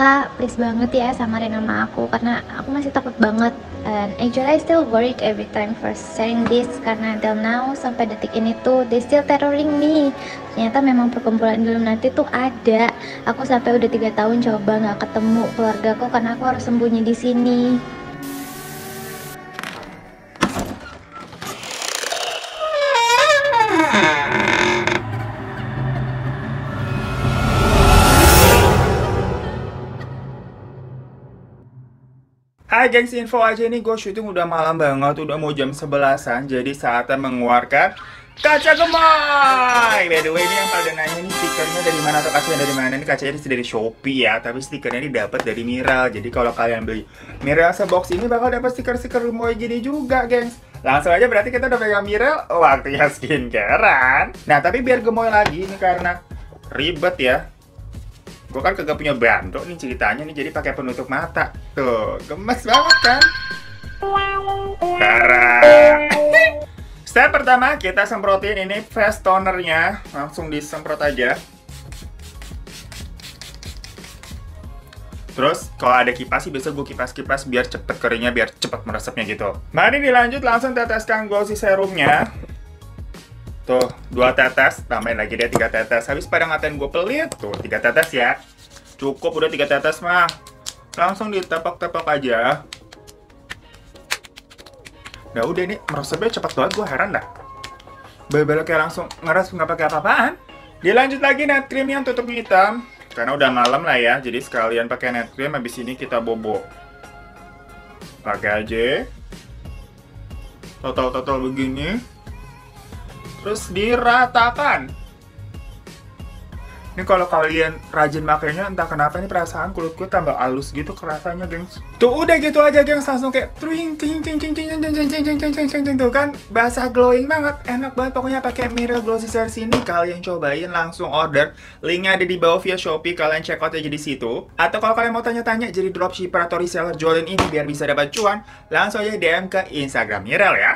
kak please banget ya sama samarin nama aku karena aku masih takut banget and actually I still worried every time for sharing this karena until now sampai detik ini tuh they still terroring me ternyata memang perkumpulan dulu nanti tuh ada aku sampai udah tiga tahun coba nggak ketemu keluargaku karena aku harus sembunyi di sini Hai gengs, info aja ini gue syuting udah malam banget, udah mau jam sebelasan Jadi saatnya mengeluarkan kaca gemoy By the way, ini yang pada nanya nih stikernya dari mana atau kacanya dari mana Ini kacanya dari Shopee ya, tapi stikernya ini dapat dari Miral Jadi kalau kalian beli Miral sebox ini bakal dapat stiker-stiker gemoy gini juga gengs Langsung aja berarti kita udah pegang Miral, waktunya skincarean Nah tapi biar gemoy lagi, ini karena ribet ya gue kan kagak punya bantu nih ceritanya nih jadi pakai penutup mata tuh gemes banget kan step pertama kita semprotin ini face tonernya langsung disemprot aja Terus kalau ada kipas sih biasa gue kipas-kipas biar cepet keringnya, biar cepet meresapnya gitu. Mari dilanjut langsung teteskan glossy serumnya tuh dua tetes tambahin lagi deh tiga tetes habis pada ngatain gue pelit tuh tiga tetes ya cukup udah tiga tetes mah langsung ditepak-tepak aja nah udah ini meresepnya cepat banget gue heran dah bener kayak langsung ngeras nggak pakai apa-apaan dilanjut lagi net cream yang tutup hitam karena udah malam lah ya jadi sekalian pakai net cream habis ini kita bobo pakai aja total total begini terus diratakan ini kalau kalian rajin makainya entah kenapa ini perasaan kulit gue tambah halus gitu kerasanya gengs tuh udah gitu aja gengs langsung kayak tring ting ting ting ting ting ting ting ting ting ting ting ting tuh kan basah glowing banget enak banget pokoknya pakai mirror Glossy series ini kalian cobain langsung order linknya ada di bawah via Shopee kalian check out aja di situ atau kalau kalian mau tanya-tanya jadi dropshipper atau reseller jualin ini biar bisa dapat cuan langsung aja DM ke Instagram Mirel ya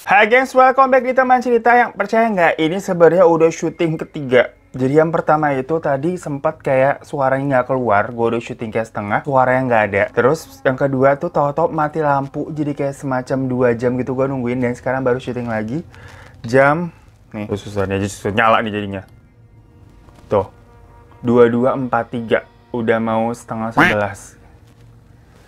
Hai gengs, welcome back di teman cerita yang percaya nggak ini sebenarnya udah syuting ketiga. Jadi yang pertama itu tadi sempat kayak suaranya nggak keluar, gue udah syuting kayak setengah, suaranya nggak ada. Terus yang kedua tuh tau-tau mati lampu, jadi kayak semacam dua jam gitu gue nungguin dan sekarang baru syuting lagi. Jam, nih, oh, susahnya aja nyala nih jadinya. Tuh, dua dua empat tiga, udah mau setengah sebelas.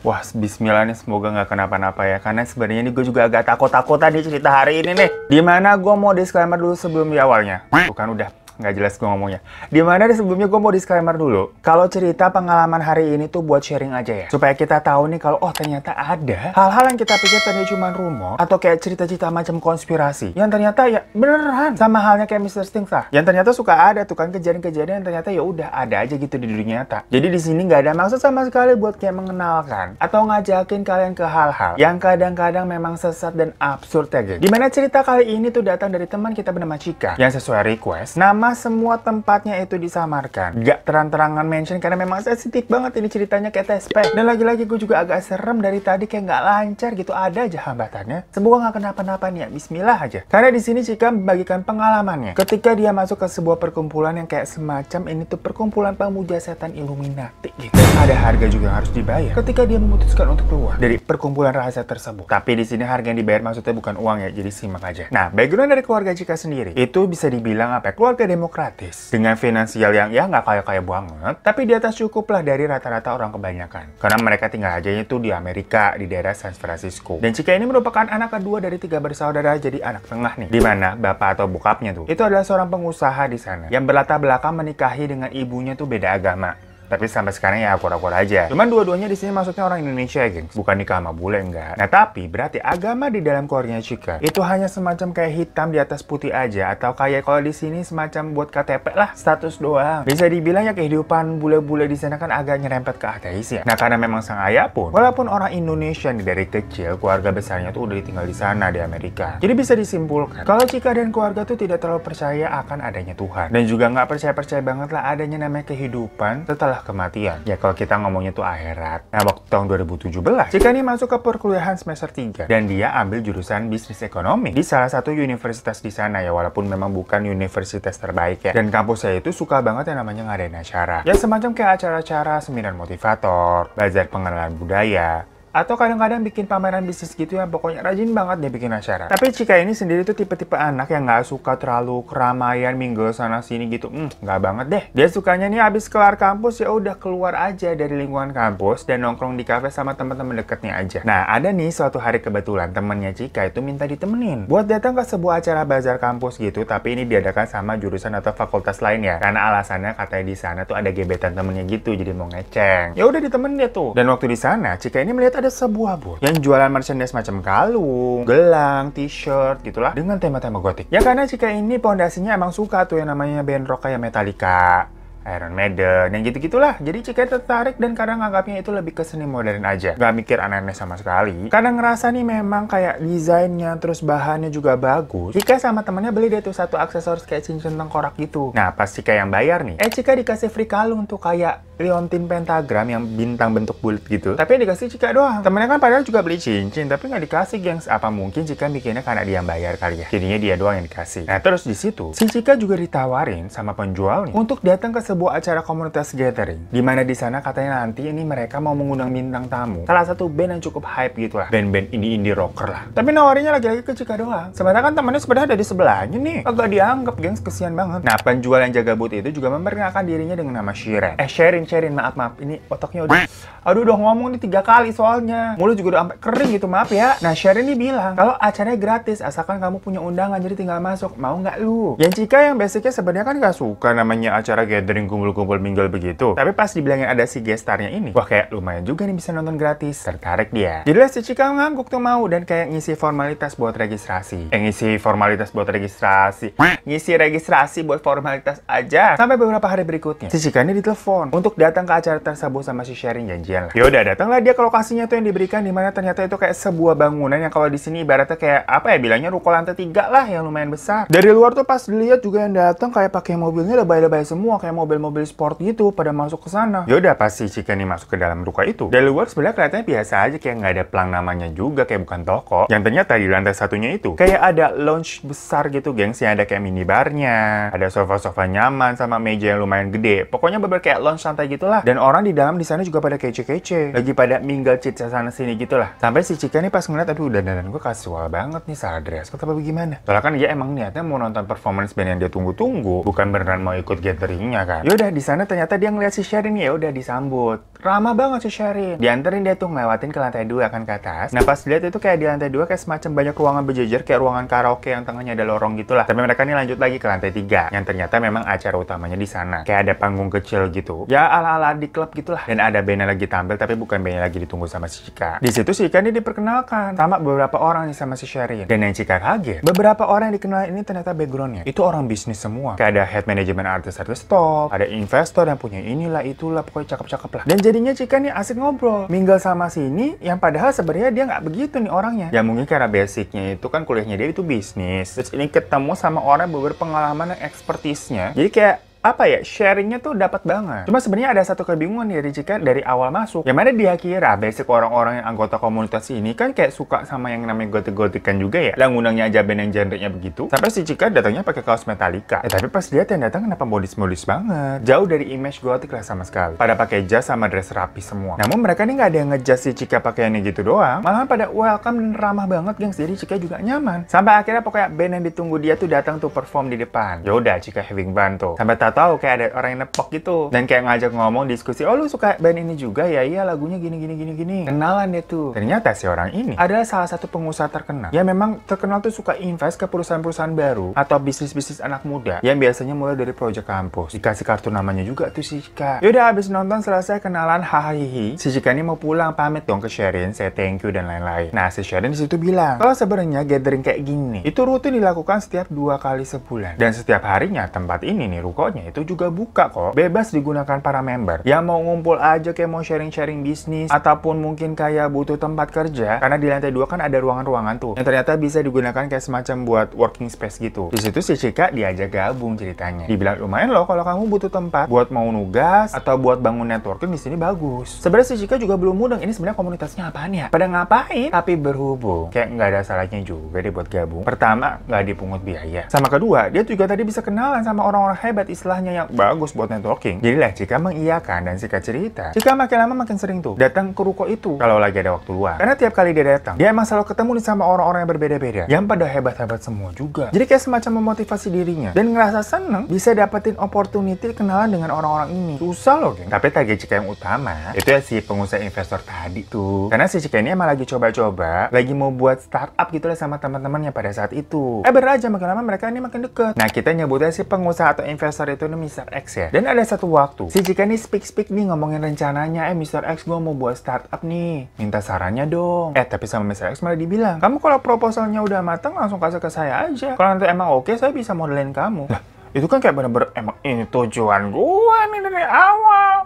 Wah, bismillah nih semoga nggak kenapa-napa ya. Karena sebenarnya ini gue juga agak takut-takutan di cerita hari ini nih. Dimana gue mau disclaimer dulu sebelum di awalnya. Bukan udah nggak jelas gue ngomongnya. di Dimana sebelumnya gue mau disclaimer dulu. Kalau cerita pengalaman hari ini tuh buat sharing aja ya. Supaya kita tahu nih kalau oh ternyata ada hal-hal yang kita pikir tadi cuma rumor atau kayak cerita-cerita macam konspirasi yang ternyata ya beneran sama halnya kayak Mr. Stings lah. Yang ternyata suka ada tuh kan kejadian-kejadian yang ternyata ya udah ada aja gitu di dunia nyata. Jadi di sini nggak ada maksud sama sekali buat kayak mengenalkan atau ngajakin kalian ke hal-hal yang kadang-kadang memang sesat dan absurd ya geng. Dimana cerita kali ini tuh datang dari teman kita bernama Cika yang sesuai request nama semua tempatnya itu disamarkan? Gak terang-terangan mention karena memang sensitif banget ini ceritanya kayak tespek. Dan lagi-lagi gue juga agak serem dari tadi kayak nggak lancar gitu. Ada aja hambatannya. Semoga nggak kenapa-napa nih ya. Bismillah aja. Karena di sini Cika membagikan pengalamannya. Ketika dia masuk ke sebuah perkumpulan yang kayak semacam ini tuh perkumpulan pemuja setan Illuminati gitu. Ada harga juga yang harus dibayar. Ketika dia memutuskan untuk keluar dari perkumpulan rahasia tersebut. Tapi di sini harga yang dibayar maksudnya bukan uang ya. Jadi simak aja. Nah, background dari keluarga Cika sendiri itu bisa dibilang apa? Keluarga dia demokratis. Dengan finansial yang ya nggak kaya-kaya banget, tapi di atas cukup lah dari rata-rata orang kebanyakan. Karena mereka tinggal aja itu di Amerika, di daerah San Francisco. Dan Cika ini merupakan anak kedua dari tiga bersaudara jadi anak tengah nih. Dimana bapak atau bokapnya tuh, itu adalah seorang pengusaha di sana. Yang berlatar belakang menikahi dengan ibunya tuh beda agama. Tapi sampai sekarang ya aku akur aja. Cuman dua-duanya di sini maksudnya orang Indonesia, ya, gengs. Bukan nikah sama bule enggak. Nah, tapi berarti agama di dalam keluarganya Chika itu hanya semacam kayak hitam di atas putih aja atau kayak kalau di sini semacam buat KTP lah, status doang. Bisa dibilang ya kehidupan bule-bule di sana kan agak nyerempet ke ateis ya. Nah, karena memang sang ayah pun walaupun orang Indonesia nih dari kecil keluarga besarnya tuh udah ditinggal di sana di Amerika. Jadi bisa disimpulkan kalau Chika dan keluarga tuh tidak terlalu percaya akan adanya Tuhan dan juga nggak percaya-percaya banget lah adanya namanya kehidupan setelah setelah kematian. Ya kalau kita ngomongnya tuh akhirat. Nah waktu tahun 2017, Cika ini masuk ke perkuliahan semester 3 dan dia ambil jurusan bisnis ekonomi di salah satu universitas di sana ya walaupun memang bukan universitas terbaik ya. Dan kampus saya itu suka banget yang namanya ngadain acara. Ya semacam kayak acara-acara seminar motivator, belajar pengenalan budaya, atau kadang-kadang bikin pameran bisnis gitu yang pokoknya rajin banget dia bikin acara. Tapi Cika ini sendiri tuh tipe-tipe anak yang nggak suka terlalu keramaian minggu sana-sini gitu. Hmm, nggak banget deh. Dia sukanya nih abis kelar kampus ya udah keluar aja dari lingkungan kampus dan nongkrong di kafe sama teman-teman deketnya aja. Nah, ada nih suatu hari kebetulan temennya Cika itu minta ditemenin buat datang ke sebuah acara bazar kampus gitu, tapi ini diadakan sama jurusan atau fakultas lain ya. Karena alasannya katanya di sana tuh ada gebetan temennya gitu, jadi mau ngeceng. Ya udah ditemenin dia tuh. Dan waktu di sana, Cika ini melihat ada sebuah booth yang jualan merchandise macam kalung, gelang, t-shirt gitulah dengan tema-tema gotik. Ya karena jika ini pondasinya emang suka tuh yang namanya band rock kayak Metallica, Iron Maiden, yang gitu-gitulah. Jadi Cika tertarik dan kadang anggapnya itu lebih ke seni modern aja. Gak mikir aneh-aneh sama sekali. Kadang ngerasa nih memang kayak desainnya, terus bahannya juga bagus. Cika sama temennya beli deh tuh satu aksesoris kayak cincin tengkorak gitu. Nah, pas Cika yang bayar nih, eh Cika dikasih free kalung tuh kayak liontin pentagram yang bintang bentuk bulat gitu. Tapi yang dikasih Cika doang. Temennya kan padahal juga beli cincin, tapi nggak dikasih gengs. Apa mungkin Cika bikinnya karena dia yang bayar kali ya? Jadinya dia doang yang dikasih. Nah terus di situ, si Cika juga ditawarin sama penjual nih untuk datang ke sebuah acara komunitas gathering. Dimana di sana katanya nanti ini mereka mau mengundang bintang tamu. Salah satu band yang cukup hype gitu lah. Band-band indie-indie rocker lah. Tapi nawarinya lagi-lagi ke Cika doang. Sementara kan temennya sebenarnya ada di sebelahnya nih. Agak dianggap gengs, kesian banget. Nah penjual yang jaga booth itu juga memperkenalkan dirinya dengan nama Shiren. Eh Shiren sharein maaf maaf. Ini otaknya udah aduh udah ngomong nih tiga kali soalnya. Mulu juga udah sampai kering gitu, maaf ya. Nah, Sherin ini bilang, kalau acaranya gratis asalkan kamu punya undangan jadi tinggal masuk. Mau nggak lu? Yang Cika yang basicnya sebenarnya kan nggak suka namanya acara gathering kumpul-kumpul minggol begitu. Tapi pas dibilangin ada si gestarnya ini, wah kayak lumayan juga nih bisa nonton gratis. Tertarik dia. jadi si Cika ngangguk tuh mau dan kayak ngisi formalitas buat registrasi. Eh, ngisi formalitas buat registrasi. Ngisi registrasi buat formalitas aja. Sampai beberapa hari berikutnya, si Cika ini ditelepon untuk datang ke acara tersebut sama si Sherin janjian lah. Yaudah datanglah dia ke lokasinya tuh yang diberikan dimana ternyata itu kayak sebuah bangunan yang kalau di sini ibaratnya kayak apa ya bilangnya ruko lantai tiga lah yang lumayan besar. Dari luar tuh pas dilihat juga yang datang kayak pakai mobilnya lebay-lebay semua kayak mobil-mobil sport gitu pada masuk ke sana. Yaudah pasti si nih masuk ke dalam ruko itu. Dari luar sebenarnya kelihatannya biasa aja kayak nggak ada pelang namanya juga kayak bukan toko. Yang ternyata di lantai satunya itu kayak ada lounge besar gitu gengs yang ada kayak minibarnya, ada sofa-sofa nyaman sama meja yang lumayan gede. Pokoknya beberapa kayak lounge lantai santai gitulah dan orang di dalam di sana juga pada kece-kece lagi pada minggal cicak sana sini gitulah sampai si Cika nih pas ngeliat aduh dan gue kasual banget nih salah dress kok tapi gimana soalnya kan dia emang niatnya mau nonton performance band yang dia tunggu-tunggu bukan beneran mau ikut gatheringnya kan yaudah di sana ternyata dia ngeliat si Sherin ya udah disambut ramah banget si Sherin dianterin dia tuh ngelewatin ke lantai dua kan ke atas nah pas lihat itu kayak di lantai dua kayak semacam banyak ruangan berjejer kayak ruangan karaoke yang tengahnya ada lorong gitulah tapi mereka nih lanjut lagi ke lantai tiga yang ternyata memang acara utamanya di sana kayak ada panggung kecil gitu ya ala-ala di klub gitulah. Dan ada bandnya lagi tampil tapi bukan bandnya lagi ditunggu sama si Cika. Di situ si Cika ini diperkenalkan sama beberapa orang nih sama si Sherin. Dan yang Cika kaget, beberapa orang yang dikenal ini ternyata backgroundnya itu orang bisnis semua. Kayak ada head management artis-artis top, ada investor yang punya inilah itulah pokoknya cakep-cakep lah. Dan jadinya Cika nih asik ngobrol, minggal sama sini yang padahal sebenarnya dia nggak begitu nih orangnya. Ya mungkin karena basicnya itu kan kuliahnya dia itu bisnis. Terus ini ketemu sama orang yang berpengalaman yang ekspertisnya. Jadi kayak apa ya sharingnya tuh dapat banget. Cuma sebenarnya ada satu kebingungan ya jika dari awal masuk, yang mana dia kira ah, basic orang-orang yang anggota komunitas ini kan kayak suka sama yang namanya gotik-gotikan juga ya. Lah ngundangnya aja band yang genrenya begitu. Sampai si Cika datangnya pakai kaos Metallica. Eh tapi pas lihat yang datang kenapa modis-modis banget. Jauh dari image gotik lah sama sekali. Pada pakai jas sama dress rapi semua. Namun mereka ini nggak ada yang ngejas si Cika pakaiannya gitu doang. Malahan pada welcome dan ramah banget yang Jadi Cika juga nyaman. Sampai akhirnya pokoknya band yang ditunggu dia tuh datang tuh perform di depan. Yaudah Cika having fun tuh. Sampai tahu kayak ada orang yang nepok gitu dan kayak ngajak ngomong diskusi oh lu suka band ini juga ya iya lagunya gini gini gini gini kenalan dia tuh ternyata si orang ini adalah salah satu pengusaha terkenal ya memang terkenal tuh suka invest ke perusahaan-perusahaan baru atau bisnis-bisnis anak muda yang biasanya mulai dari proyek kampus dikasih kartu namanya juga tuh si Cika yaudah abis nonton selesai kenalan hahihi si Cika ini mau pulang pamit dong ke Sherin saya thank you dan lain-lain nah si Sherin disitu bilang kalau oh, sebenarnya gathering kayak gini itu rutin dilakukan setiap dua kali sebulan dan setiap harinya tempat ini nih rukonya lainnya itu juga buka kok. Bebas digunakan para member. Yang mau ngumpul aja kayak mau sharing-sharing bisnis ataupun mungkin kayak butuh tempat kerja karena di lantai dua kan ada ruangan-ruangan tuh yang ternyata bisa digunakan kayak semacam buat working space gitu. Di situ si Cika diajak gabung ceritanya. Dibilang lumayan loh kalau kamu butuh tempat buat mau nugas atau buat bangun networking di sini bagus. Sebenarnya si Cika juga belum mudeng ini sebenarnya komunitasnya apaan ya? Pada ngapain? Tapi berhubung kayak nggak ada salahnya juga deh buat gabung. Pertama nggak dipungut biaya. Sama kedua dia juga tadi bisa kenalan sama orang-orang hebat Islam istilahnya yang bagus buat networking. Jadi lah jika mengiyakan dan sikat cerita, jika makin lama makin sering tuh datang ke ruko itu kalau lagi ada waktu luang. Karena tiap kali dia datang, dia emang selalu ketemu nih sama orang-orang yang berbeda-beda, yang pada hebat-hebat semua juga. Jadi kayak semacam memotivasi dirinya dan ngerasa seneng bisa dapetin opportunity kenalan dengan orang-orang ini. Susah loh, geng. Tapi tagih Cika yang utama itu ya si pengusaha investor tadi tuh. Karena si Cika ini emang lagi coba-coba, lagi mau buat startup gitu lah sama teman-temannya pada saat itu. Eh bener aja makin lama mereka ini makin deket. Nah kita nyebutnya si pengusaha atau investor itu tuh Mr. X ya. Dan ada satu waktu, si jika nih speak-speak nih ngomongin rencananya, eh Mr. X gue mau buat startup nih, minta sarannya dong. Eh tapi sama Mr. X malah dibilang, kamu kalau proposalnya udah matang langsung kasih ke saya aja. Kalau nanti emang oke, saya bisa modelin kamu. Lah, itu kan kayak bener-bener emang ini tujuan gue nih dari awal.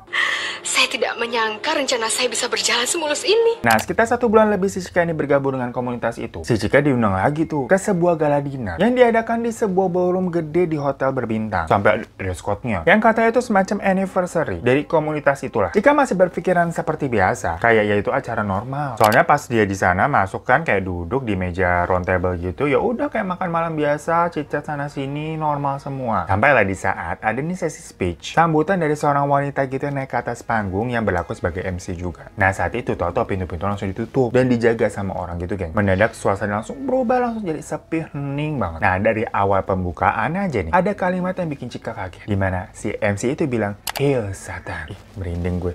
Saya tidak menyangka rencana saya bisa berjalan semulus ini. Nah, sekitar satu bulan lebih si Cika ini bergabung dengan komunitas itu. Si Cika diundang lagi tuh ke sebuah gala dinner yang diadakan di sebuah ballroom gede di hotel berbintang. Sampai dress code-nya. Yang katanya itu semacam anniversary dari komunitas itulah. Cika masih berpikiran seperti biasa, kayak yaitu acara normal. Soalnya pas dia di sana masuk kan kayak duduk di meja round table gitu, ya udah kayak makan malam biasa, cicat sana sini normal semua. Sampailah di saat ada nih sesi speech, sambutan dari seorang wanita gitu yang naik ke atas panggung yang berlaku sebagai MC juga. Nah saat itu Toto pintu-pintu langsung ditutup dan dijaga sama orang gitu geng. Mendadak suasana langsung berubah langsung jadi sepi hening banget. Nah dari awal pembukaan aja nih ada kalimat yang bikin Cika kaget. Dimana si MC itu bilang Hail Satan. Ih, merinding gue.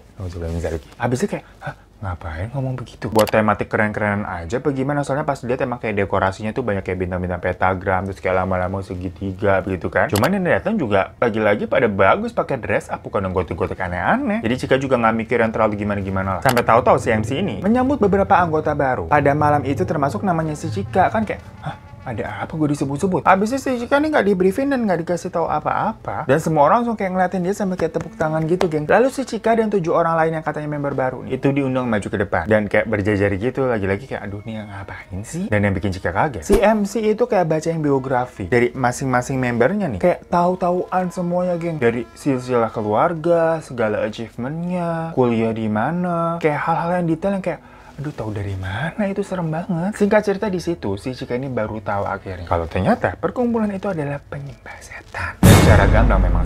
Abis itu kayak Hah? Ngapain ngomong begitu? Buat tematik keren kerenan aja apa gimana? Soalnya pas dia emang kayak dekorasinya tuh banyak kayak bintang-bintang petagram, terus kayak lama-lama segitiga begitu kan. Cuman yang datang juga lagi-lagi pada bagus pakai dress up bukan yang gotik-gotik aneh-aneh. Jadi Cika juga nggak mikir yang terlalu gimana-gimana lah. Sampai tahu-tahu si MC ini menyambut beberapa anggota baru. Pada malam itu termasuk namanya si Cika kan kayak, "Hah, ada apa gue disebut-sebut? Abisnya si Chika nih nggak di briefing dan nggak dikasih tahu apa-apa. Dan semua orang langsung kayak ngeliatin dia sampai kayak tepuk tangan gitu, geng. Lalu si Chika dan tujuh orang lain yang katanya member baru nih, itu diundang maju ke depan. Dan kayak berjajar gitu, lagi-lagi kayak aduh nih ngapain sih? Dan yang bikin Chika kaget. Si MC itu kayak baca yang biografi dari masing-masing membernya nih. Kayak tahu-tauan semuanya, geng. Dari silsilah keluarga, segala achievementnya, kuliah di mana, kayak hal-hal yang detail yang kayak Aduh, tahu dari mana itu serem banget. Singkat cerita di situ, si Cika ini baru tahu akhirnya. Kalau ternyata perkumpulan itu adalah penyembah setan. secara gamblang memang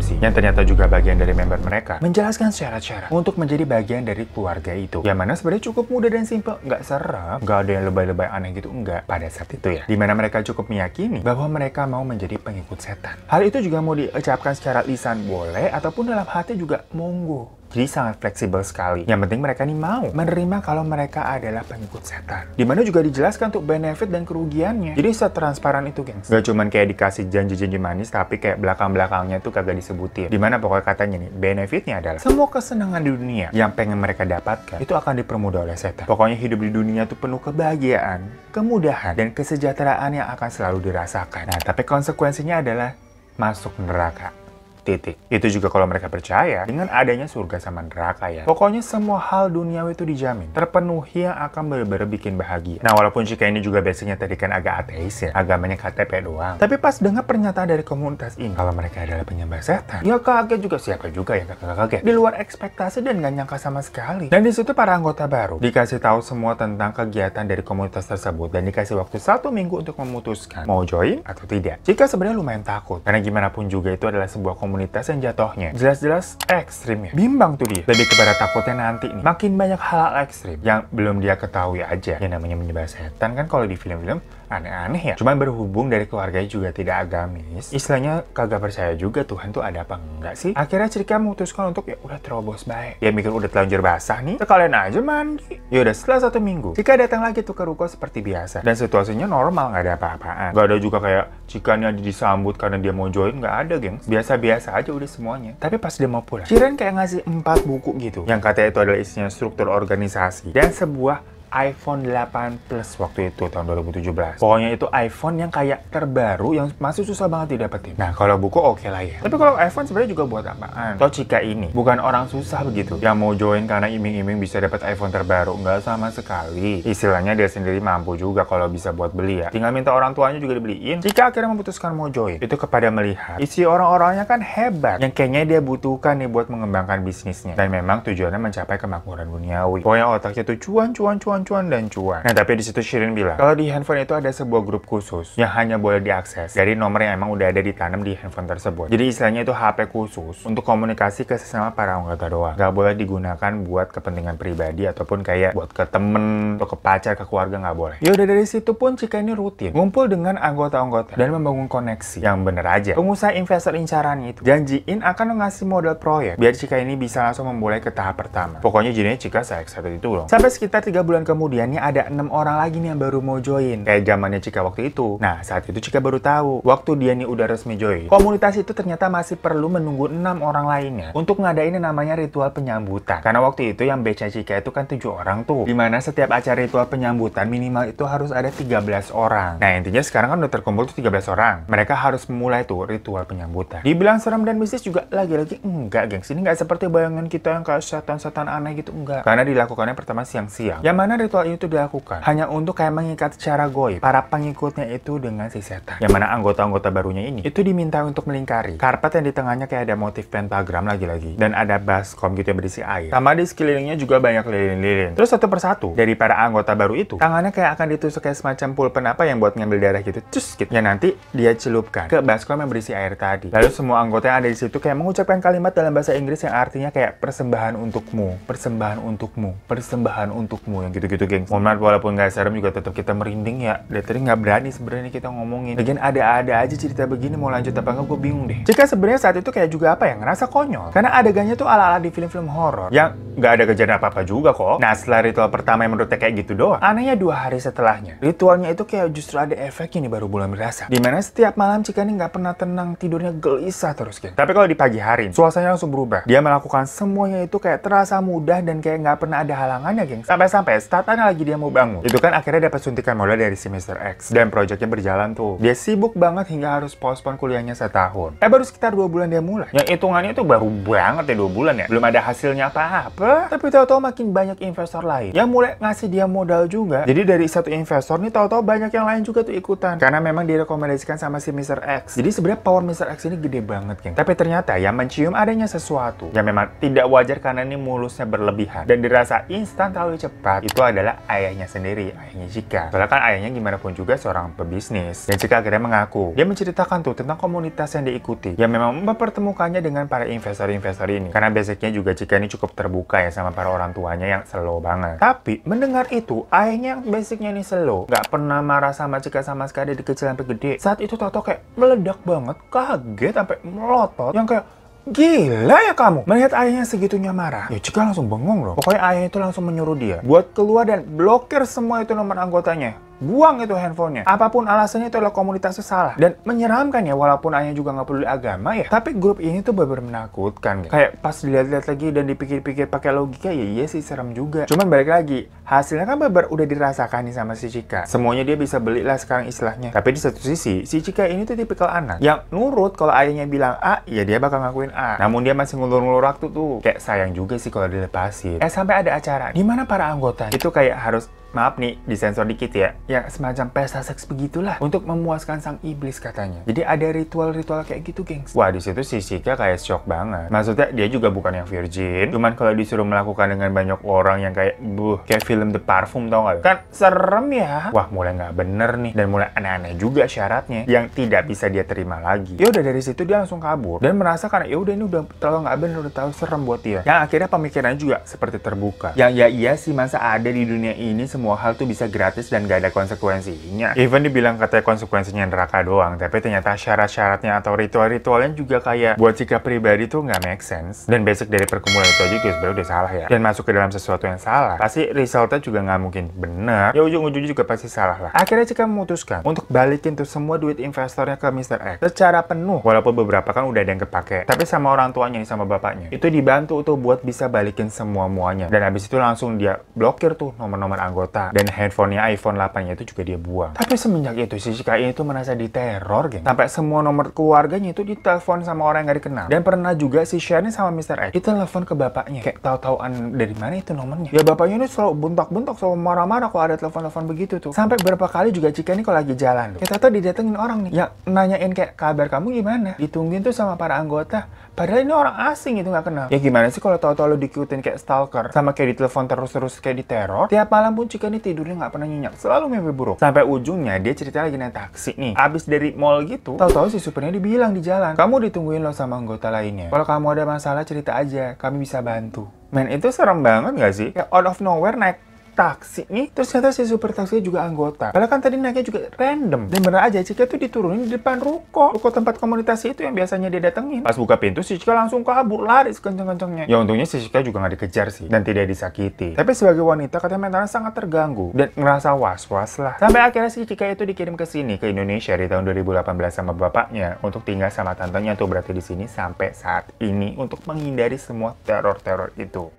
MC yang ternyata juga bagian dari member mereka menjelaskan syarat-syarat untuk menjadi bagian dari keluarga itu. Yang mana sebenarnya cukup mudah dan simple, nggak serem, nggak ada yang lebay-lebay aneh gitu, enggak. Pada saat itu ya, dimana mereka cukup meyakini bahwa mereka mau menjadi pengikut setan. Hal itu juga mau diucapkan secara lisan boleh ataupun dalam hati juga monggo jadi sangat fleksibel sekali. Yang penting mereka nih mau menerima kalau mereka adalah pengikut setan. Dimana juga dijelaskan untuk benefit dan kerugiannya. Jadi setransparan itu, gengs. Gak cuman kayak dikasih janji-janji manis, tapi kayak belakang-belakangnya tuh kagak disebutin. Dimana pokoknya katanya nih, benefitnya adalah semua kesenangan di dunia yang pengen mereka dapatkan, itu akan dipermudah oleh setan. Pokoknya hidup di dunia tuh penuh kebahagiaan, kemudahan, dan kesejahteraan yang akan selalu dirasakan. Nah, tapi konsekuensinya adalah masuk neraka. Titik. Itu juga kalau mereka percaya dengan adanya surga sama neraka ya. Pokoknya semua hal duniawi itu dijamin. Terpenuhi yang akan bener-bener bikin bahagia. Nah walaupun jika ini juga biasanya tadi kan agak ateis ya. Agamanya KTP doang. Tapi pas dengar pernyataan dari komunitas ini. Kalau mereka adalah penyembah setan. Ya kaget juga. Siapa juga ya kakak kaget. Di luar ekspektasi dan nggak nyangka sama sekali. Dan disitu para anggota baru dikasih tahu semua tentang kegiatan dari komunitas tersebut. Dan dikasih waktu satu minggu untuk memutuskan. Mau join atau tidak. Jika sebenarnya lumayan takut. Karena gimana pun juga itu adalah sebuah komunitas komunitas yang jatuhnya jelas-jelas ekstrim ya. Bimbang tuh dia. Lebih kepada takutnya nanti nih. Makin banyak hal-hal ekstrim yang belum dia ketahui aja. Yang namanya menyebar setan kan kalau di film-film aneh-aneh ya. Cuman berhubung dari keluarganya juga tidak agamis, istilahnya kagak percaya juga Tuhan tuh ada apa enggak sih. Akhirnya Cika memutuskan untuk ya udah terobos baik. ya mikir udah telanjur basah nih, sekalian aja mandi. Ya udah setelah satu minggu, Cika datang lagi tuh ke ruko seperti biasa. Dan situasinya normal, nggak ada apa-apaan. Gak ada juga kayak Cika nih disambut karena dia mau join, nggak ada geng, Biasa-biasa aja udah semuanya. Tapi pas dia mau pulang, Ciren kayak ngasih empat buku gitu. Yang katanya itu adalah isinya struktur organisasi dan sebuah iPhone 8 Plus waktu itu tahun 2017. Pokoknya itu iPhone yang kayak terbaru yang masih susah banget didapetin. Nah, kalau buku oke okay lah ya. Tapi kalau iPhone sebenarnya juga buat apaan? Toh jika ini bukan orang susah begitu yang mau join karena iming-iming bisa dapat iPhone terbaru nggak sama sekali. Istilahnya dia sendiri mampu juga kalau bisa buat beli ya. Tinggal minta orang tuanya juga dibeliin. Jika akhirnya memutuskan mau join, itu kepada melihat isi orang-orangnya kan hebat yang kayaknya dia butuhkan nih buat mengembangkan bisnisnya. Dan memang tujuannya mencapai kemakmuran duniawi. Pokoknya otaknya tuh cuan cuan cuan cuan dan cuan. Nah, tapi di situ Shirin bilang, kalau di handphone itu ada sebuah grup khusus yang hanya boleh diakses dari nomor yang emang udah ada ditanam di handphone tersebut. Jadi istilahnya itu HP khusus untuk komunikasi ke sesama para anggota doang. Gak boleh digunakan buat kepentingan pribadi ataupun kayak buat ke temen atau ke pacar, ke keluarga nggak boleh. Ya udah dari situ pun Cika ini rutin ngumpul dengan anggota-anggota dan membangun koneksi yang bener aja. Pengusaha investor incaran itu janjiin akan ngasih modal proyek biar Cika ini bisa langsung memulai ke tahap pertama. Pokoknya jadinya Cika saya excited itu loh. Sampai sekitar tiga bulan kemudiannya ada enam orang lagi nih yang baru mau join. Kayak zamannya Cika waktu itu. Nah, saat itu Cika baru tahu waktu dia nih udah resmi join. Komunitas itu ternyata masih perlu menunggu enam orang lainnya untuk ngadain yang namanya ritual penyambutan. Karena waktu itu yang beca Cika itu kan tujuh orang tuh. Dimana setiap acara ritual penyambutan minimal itu harus ada 13 orang. Nah, intinya sekarang kan udah terkumpul tuh 13 orang. Mereka harus mulai tuh ritual penyambutan. Dibilang seram dan mistis juga lagi-lagi enggak, gengs. Ini enggak seperti bayangan kita yang kayak setan-setan aneh gitu, enggak. Karena dilakukannya pertama siang-siang. Yang mana karena ritual itu dilakukan hanya untuk kayak mengikat secara goib para pengikutnya itu dengan si setan. Yang mana anggota-anggota barunya ini itu diminta untuk melingkari karpet yang di tengahnya kayak ada motif pentagram lagi-lagi dan ada baskom gitu yang berisi air. Sama di sekelilingnya juga banyak lilin-lilin. Terus satu persatu dari para anggota baru itu tangannya kayak akan ditusuk kayak semacam pulpen apa yang buat ngambil darah gitu. Cus gitu. Ya nanti dia celupkan ke baskom yang berisi air tadi. Lalu semua anggota yang ada di situ kayak mengucapkan kalimat dalam bahasa Inggris yang artinya kayak persembahan untukmu, persembahan untukmu, persembahan untukmu yang gitu gitu-gitu geng. Mohon maaf walaupun nggak serem juga tetap kita merinding ya. Dari tadi nggak berani sebenarnya kita ngomongin. Lagian ada-ada aja cerita begini mau lanjut apa nggak gue bingung deh. Jika sebenarnya saat itu kayak juga apa ya ngerasa konyol. Karena adegannya tuh ala-ala di film-film horror. yang nggak ada kejadian apa-apa juga kok. Nah setelah ritual pertama yang menurutnya kayak gitu doang. Anehnya dua hari setelahnya ritualnya itu kayak justru ada efek nih baru bulan berasa. Dimana setiap malam Cika ini nggak pernah tenang tidurnya gelisah terus geng. Tapi kalau di pagi hari suasananya langsung berubah. Dia melakukan semuanya itu kayak terasa mudah dan kayak nggak pernah ada halangannya geng. Sampai-sampai startup lagi dia mau bangun. Itu kan akhirnya dapat suntikan modal dari si Mr. X dan proyeknya berjalan tuh. Dia sibuk banget hingga harus postpone kuliahnya setahun. Eh baru sekitar dua bulan dia mulai. Yang hitungannya tuh baru banget ya dua bulan ya. Belum ada hasilnya apa-apa. Tapi tau-tau makin banyak investor lain yang mulai ngasih dia modal juga. Jadi dari satu investor nih tau-tau banyak yang lain juga tuh ikutan. Karena memang direkomendasikan sama si Mr. X. Jadi sebenarnya power Mr. X ini gede banget, geng. Tapi ternyata yang mencium adanya sesuatu yang memang tidak wajar karena ini mulusnya berlebihan dan dirasa instan terlalu cepat. Itu adalah ayahnya sendiri, ayahnya Jika. Soalnya kan ayahnya gimana pun juga seorang pebisnis. Dan Jika akhirnya mengaku. Dia menceritakan tuh tentang komunitas yang diikuti, yang memang mempertemukannya dengan para investor-investor ini. Karena basicnya juga Jika ini cukup terbuka ya sama para orang tuanya yang slow banget. Tapi mendengar itu, ayahnya yang basicnya ini slow, Gak pernah marah sama Jika sama sekali dari kecil sampai gede. Saat itu Toto kayak meledak banget, kaget sampai melotot, yang kayak Gila ya kamu, melihat ayahnya segitunya marah. Ya Cika langsung bengong loh. Pokoknya ayahnya itu langsung menyuruh dia buat keluar dan blokir semua itu nomor anggotanya buang itu handphonenya. Apapun alasannya itu adalah komunitasnya salah. Dan menyeramkan ya, walaupun ayah juga nggak peduli agama ya, tapi grup ini tuh -bener menakutkan. Iya. Kayak pas dilihat-lihat lagi dan dipikir-pikir pakai logika, ya iya sih serem juga. Cuman balik lagi, hasilnya kan beber udah dirasakan nih sama si Cika. Semuanya dia bisa beli lah sekarang istilahnya. Tapi di satu sisi, si Cika ini tuh tipikal anak yang nurut kalau ayahnya bilang A, ya dia bakal ngakuin A. Namun dia masih ngulur-ngulur waktu tuh. Kayak sayang juga sih kalau dilepasin. Eh sampai ada acara, di mana para anggota itu kayak harus maaf nih, disensor dikit ya, ya semacam pesta seks begitulah untuk memuaskan sang iblis katanya. Jadi ada ritual-ritual kayak gitu, gengs. Wah, di situ si Sika kayak shock banget. Maksudnya dia juga bukan yang virgin, cuman kalau disuruh melakukan dengan banyak orang yang kayak buh, kayak film The Parfum tau gak? Kan serem ya. Wah, mulai nggak bener nih dan mulai aneh-aneh juga syaratnya yang tidak bisa dia terima lagi. Ya udah dari situ dia langsung kabur dan merasa karena ya udah ini udah terlalu nggak bener, udah terlalu serem buat dia. Yang akhirnya pemikirannya juga seperti terbuka. Yang ya iya sih masa ada di dunia ini semua semua hal tuh bisa gratis dan gak ada konsekuensinya. Even dibilang katanya konsekuensinya neraka doang, tapi ternyata syarat-syaratnya atau ritual-ritualnya juga kayak buat sikap pribadi tuh nggak make sense. Dan basic dari perkumpulan itu aja guys, baru udah salah ya. Dan masuk ke dalam sesuatu yang salah, pasti resultnya juga nggak mungkin benar. Ya ujung-ujungnya juga pasti salah lah. Akhirnya Cika memutuskan untuk balikin tuh semua duit investornya ke Mr. X secara penuh. Walaupun beberapa kan udah ada yang kepake, tapi sama orang tuanya nih sama bapaknya. Itu dibantu tuh buat bisa balikin semua-muanya. Dan habis itu langsung dia blokir tuh nomor-nomor anggota kota dan handphonenya iPhone 8-nya itu juga dia buang. Tapi semenjak itu si ini itu merasa diteror, geng. Sampai semua nomor keluarganya itu ditelepon sama orang yang gak dikenal. Dan pernah juga si Shani sama Mr. X itu telepon ke bapaknya. Kayak tahu-tauan dari mana itu nomornya. Ya bapaknya ini selalu buntok-buntok, selalu marah-marah kalau ada telepon-telepon begitu tuh. Sampai berapa kali juga Cika ini kalau lagi jalan. Kita tuh didatengin orang nih. Ya nanyain kayak kabar kamu gimana? Ditungguin tuh sama para anggota. Padahal ini orang asing itu nggak kenal. Ya gimana sih kalau tahu-tahu lo dikutin kayak stalker sama kayak ditelepon terus-terus kayak diteror? Tiap malam pun Cika Andika nih tidurnya nggak pernah nyenyak, selalu mimpi buruk. Sampai ujungnya dia cerita lagi naik taksi nih. Abis dari mall gitu, tahu-tahu si supirnya dibilang di jalan, kamu ditungguin lo sama anggota lainnya. Kalau kamu ada masalah cerita aja, kami bisa bantu. Men, itu serem banget gak sih? Ya, out of nowhere naik taksi nih, terus ternyata si super taksinya juga anggota. Padahal kan tadi naiknya juga random. Dan bener aja, Cika tuh diturunin di depan ruko. Ruko tempat komunitas itu yang biasanya dia datengin. Pas buka pintu, si Cika langsung kabur, lari sekenceng-kencengnya. Ya untungnya si Cika juga nggak dikejar sih, dan tidak disakiti. Tapi sebagai wanita, katanya mentalnya sangat terganggu, dan ngerasa was-was lah. Sampai akhirnya si Cika itu dikirim ke sini, ke Indonesia di tahun 2018 sama bapaknya, untuk tinggal sama tantenya tuh berarti di sini sampai saat ini, untuk menghindari semua teror-teror itu.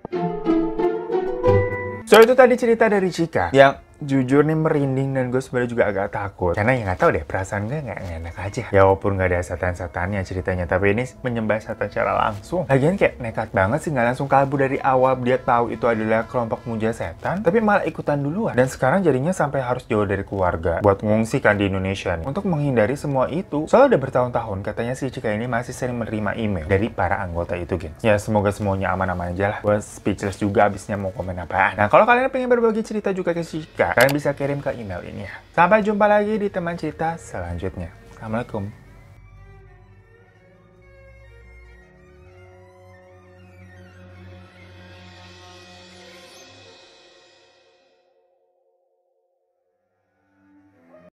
So itu tadi cerita dari Cika. Yang jujur nih merinding dan gue sebenarnya juga agak takut karena ya nggak tahu deh perasaan gue nggak enak aja ya walaupun nggak ada setan-setannya ceritanya tapi ini menyembah setan secara langsung lagian kayak nekat banget sih nggak langsung kabur dari awal dia tahu itu adalah kelompok muja setan tapi malah ikutan duluan dan sekarang jadinya sampai harus jauh dari keluarga buat ngungsi kan di Indonesia nih untuk menghindari semua itu soalnya udah bertahun-tahun katanya si Cika ini masih sering menerima email dari para anggota itu geng ya semoga semuanya aman-aman aja lah gue speechless juga abisnya mau komen apaan nah kalau kalian pengen berbagi cerita juga ke Cika kalian bisa kirim ke email ini ya. Sampai jumpa lagi di teman cerita selanjutnya. Assalamualaikum.